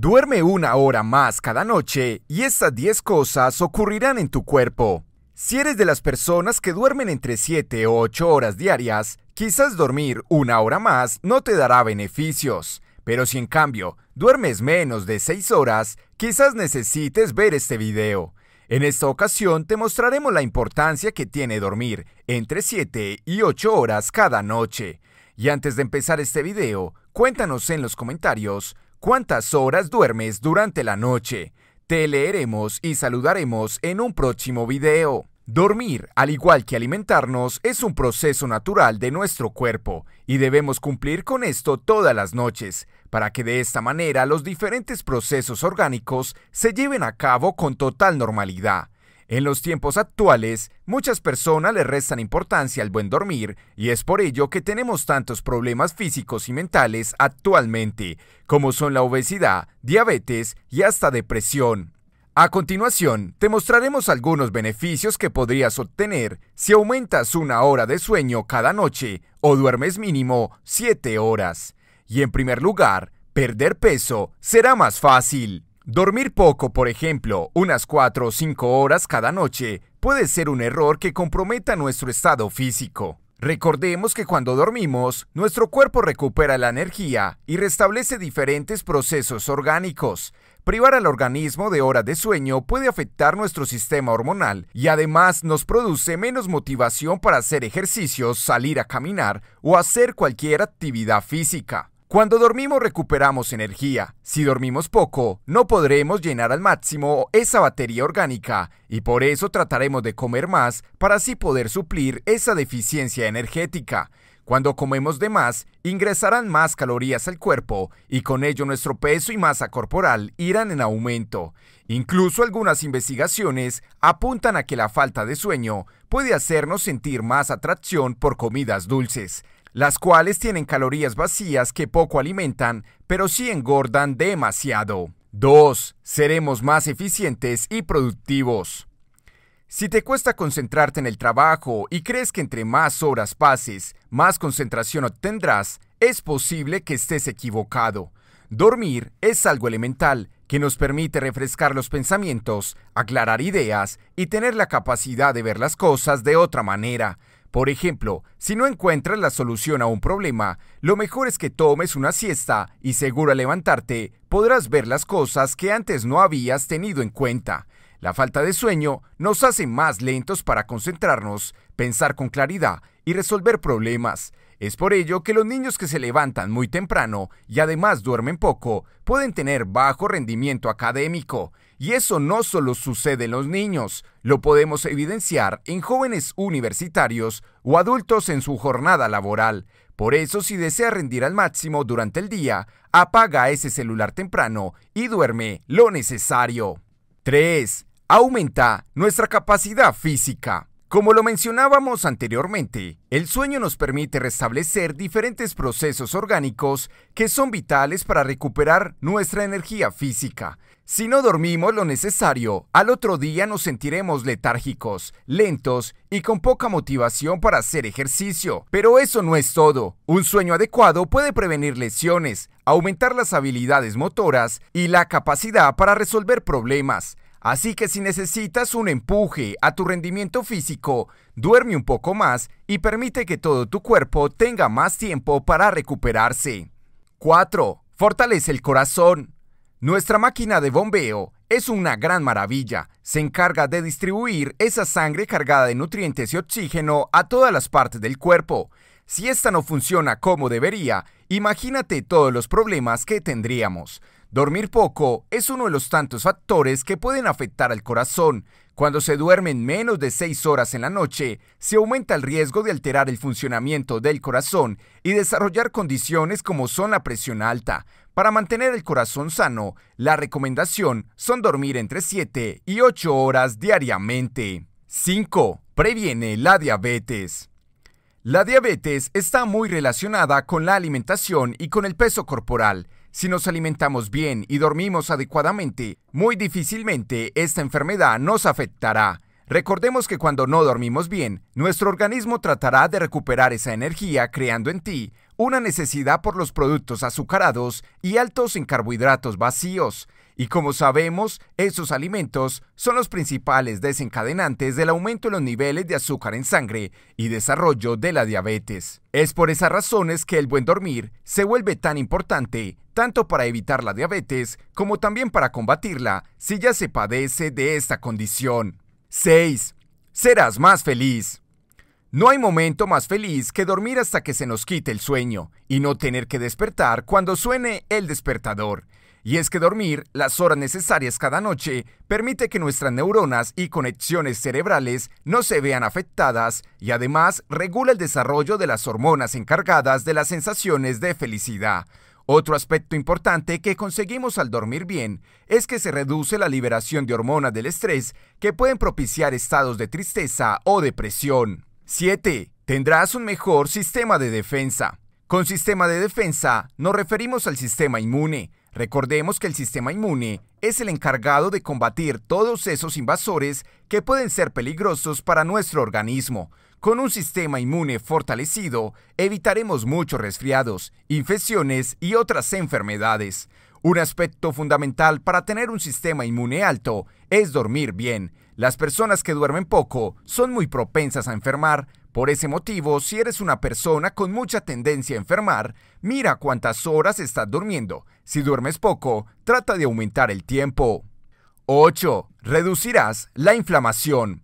Duerme una hora más cada noche y estas 10 cosas ocurrirán en tu cuerpo. Si eres de las personas que duermen entre 7 o 8 horas diarias, quizás dormir una hora más no te dará beneficios. Pero si en cambio duermes menos de 6 horas, quizás necesites ver este video. En esta ocasión te mostraremos la importancia que tiene dormir entre 7 y 8 horas cada noche. Y antes de empezar este video, cuéntanos en los comentarios ¿Cuántas horas duermes durante la noche? Te leeremos y saludaremos en un próximo video. Dormir, al igual que alimentarnos, es un proceso natural de nuestro cuerpo y debemos cumplir con esto todas las noches, para que de esta manera los diferentes procesos orgánicos se lleven a cabo con total normalidad. En los tiempos actuales, muchas personas le restan importancia al buen dormir y es por ello que tenemos tantos problemas físicos y mentales actualmente, como son la obesidad, diabetes y hasta depresión. A continuación, te mostraremos algunos beneficios que podrías obtener si aumentas una hora de sueño cada noche o duermes mínimo 7 horas. Y en primer lugar, perder peso será más fácil. Dormir poco, por ejemplo, unas 4 o 5 horas cada noche, puede ser un error que comprometa nuestro estado físico. Recordemos que cuando dormimos, nuestro cuerpo recupera la energía y restablece diferentes procesos orgánicos. Privar al organismo de horas de sueño puede afectar nuestro sistema hormonal y además nos produce menos motivación para hacer ejercicios, salir a caminar o hacer cualquier actividad física. Cuando dormimos recuperamos energía. Si dormimos poco, no podremos llenar al máximo esa batería orgánica y por eso trataremos de comer más para así poder suplir esa deficiencia energética. Cuando comemos de más, ingresarán más calorías al cuerpo y con ello nuestro peso y masa corporal irán en aumento. Incluso algunas investigaciones apuntan a que la falta de sueño puede hacernos sentir más atracción por comidas dulces las cuales tienen calorías vacías que poco alimentan, pero sí engordan demasiado. 2. Seremos más eficientes y productivos. Si te cuesta concentrarte en el trabajo y crees que entre más horas pases, más concentración obtendrás, es posible que estés equivocado. Dormir es algo elemental que nos permite refrescar los pensamientos, aclarar ideas y tener la capacidad de ver las cosas de otra manera. Por ejemplo, si no encuentras la solución a un problema, lo mejor es que tomes una siesta y seguro al levantarte podrás ver las cosas que antes no habías tenido en cuenta. La falta de sueño nos hace más lentos para concentrarnos, pensar con claridad y resolver problemas. Es por ello que los niños que se levantan muy temprano y además duermen poco pueden tener bajo rendimiento académico. Y eso no solo sucede en los niños, lo podemos evidenciar en jóvenes universitarios o adultos en su jornada laboral. Por eso, si desea rendir al máximo durante el día, apaga ese celular temprano y duerme lo necesario. 3. Aumenta nuestra capacidad física. Como lo mencionábamos anteriormente, el sueño nos permite restablecer diferentes procesos orgánicos que son vitales para recuperar nuestra energía física. Si no dormimos lo necesario, al otro día nos sentiremos letárgicos, lentos y con poca motivación para hacer ejercicio. Pero eso no es todo. Un sueño adecuado puede prevenir lesiones, aumentar las habilidades motoras y la capacidad para resolver problemas Así que si necesitas un empuje a tu rendimiento físico, duerme un poco más y permite que todo tu cuerpo tenga más tiempo para recuperarse. 4. Fortalece el corazón. Nuestra máquina de bombeo es una gran maravilla. Se encarga de distribuir esa sangre cargada de nutrientes y oxígeno a todas las partes del cuerpo. Si esta no funciona como debería, imagínate todos los problemas que tendríamos. Dormir poco es uno de los tantos factores que pueden afectar al corazón. Cuando se duermen menos de 6 horas en la noche, se aumenta el riesgo de alterar el funcionamiento del corazón y desarrollar condiciones como son la presión alta. Para mantener el corazón sano, la recomendación son dormir entre 7 y 8 horas diariamente. 5. Previene la diabetes. La diabetes está muy relacionada con la alimentación y con el peso corporal. Si nos alimentamos bien y dormimos adecuadamente, muy difícilmente esta enfermedad nos afectará. Recordemos que cuando no dormimos bien, nuestro organismo tratará de recuperar esa energía creando en ti una necesidad por los productos azucarados y altos en carbohidratos vacíos, y como sabemos, esos alimentos son los principales desencadenantes del aumento en los niveles de azúcar en sangre y desarrollo de la diabetes. Es por esas razones que el buen dormir se vuelve tan importante, tanto para evitar la diabetes como también para combatirla si ya se padece de esta condición. 6. Serás más feliz. No hay momento más feliz que dormir hasta que se nos quite el sueño y no tener que despertar cuando suene el despertador. Y es que dormir las horas necesarias cada noche permite que nuestras neuronas y conexiones cerebrales no se vean afectadas y además regula el desarrollo de las hormonas encargadas de las sensaciones de felicidad. Otro aspecto importante que conseguimos al dormir bien es que se reduce la liberación de hormonas del estrés que pueden propiciar estados de tristeza o depresión. 7. Tendrás un mejor sistema de defensa. Con sistema de defensa nos referimos al sistema inmune. Recordemos que el sistema inmune es el encargado de combatir todos esos invasores que pueden ser peligrosos para nuestro organismo. Con un sistema inmune fortalecido, evitaremos muchos resfriados, infecciones y otras enfermedades. Un aspecto fundamental para tener un sistema inmune alto es dormir bien. Las personas que duermen poco son muy propensas a enfermar. Por ese motivo, si eres una persona con mucha tendencia a enfermar, mira cuántas horas estás durmiendo. Si duermes poco, trata de aumentar el tiempo. 8. Reducirás la inflamación.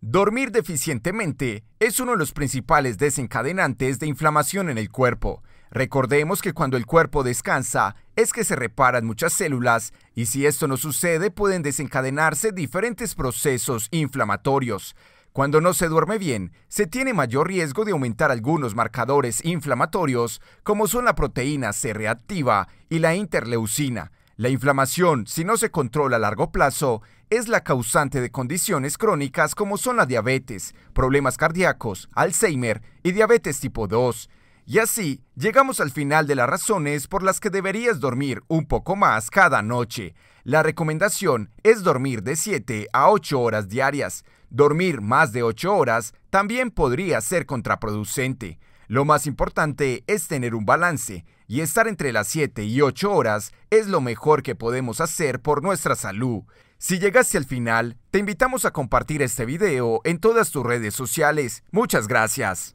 Dormir deficientemente es uno de los principales desencadenantes de inflamación en el cuerpo. Recordemos que cuando el cuerpo descansa es que se reparan muchas células y si esto no sucede pueden desencadenarse diferentes procesos inflamatorios. Cuando no se duerme bien, se tiene mayor riesgo de aumentar algunos marcadores inflamatorios como son la proteína C reactiva y la interleucina. La inflamación, si no se controla a largo plazo, es la causante de condiciones crónicas como son la diabetes, problemas cardíacos, Alzheimer y diabetes tipo 2. Y así llegamos al final de las razones por las que deberías dormir un poco más cada noche. La recomendación es dormir de 7 a 8 horas diarias. Dormir más de 8 horas también podría ser contraproducente. Lo más importante es tener un balance, y estar entre las 7 y 8 horas es lo mejor que podemos hacer por nuestra salud. Si llegaste al final, te invitamos a compartir este video en todas tus redes sociales. Muchas gracias.